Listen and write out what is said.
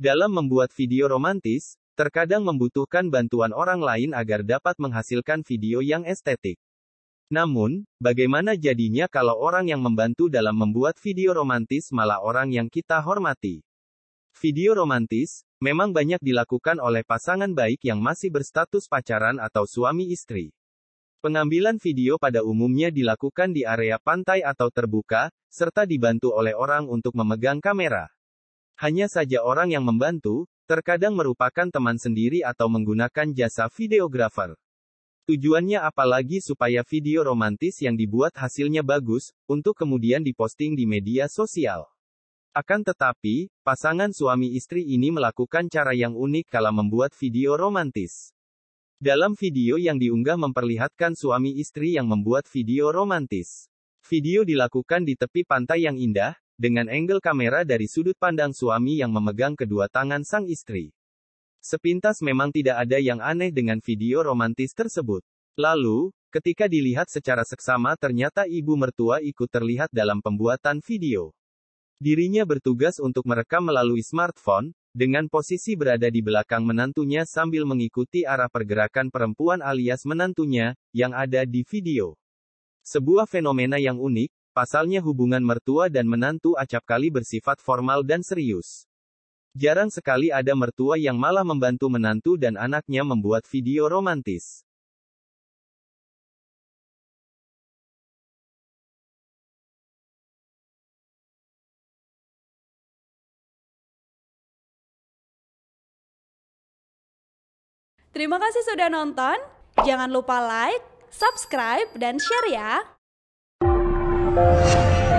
Dalam membuat video romantis, terkadang membutuhkan bantuan orang lain agar dapat menghasilkan video yang estetik. Namun, bagaimana jadinya kalau orang yang membantu dalam membuat video romantis malah orang yang kita hormati? Video romantis memang banyak dilakukan oleh pasangan baik yang masih berstatus pacaran atau suami istri. Pengambilan video pada umumnya dilakukan di area pantai atau terbuka, serta dibantu oleh orang untuk memegang kamera. Hanya saja orang yang membantu, terkadang merupakan teman sendiri atau menggunakan jasa videographer. Tujuannya apalagi supaya video romantis yang dibuat hasilnya bagus, untuk kemudian diposting di media sosial. Akan tetapi, pasangan suami istri ini melakukan cara yang unik kala membuat video romantis. Dalam video yang diunggah memperlihatkan suami istri yang membuat video romantis. Video dilakukan di tepi pantai yang indah, dengan angle kamera dari sudut pandang suami yang memegang kedua tangan sang istri. Sepintas memang tidak ada yang aneh dengan video romantis tersebut. Lalu, ketika dilihat secara seksama ternyata ibu mertua ikut terlihat dalam pembuatan video. Dirinya bertugas untuk merekam melalui smartphone, dengan posisi berada di belakang menantunya sambil mengikuti arah pergerakan perempuan alias menantunya, yang ada di video. Sebuah fenomena yang unik, Pasalnya hubungan mertua dan menantu acap kali bersifat formal dan serius. Jarang sekali ada mertua yang malah membantu menantu dan anaknya membuat video romantis. Terima kasih sudah nonton. Jangan lupa like, subscribe, dan share ya. Thank you.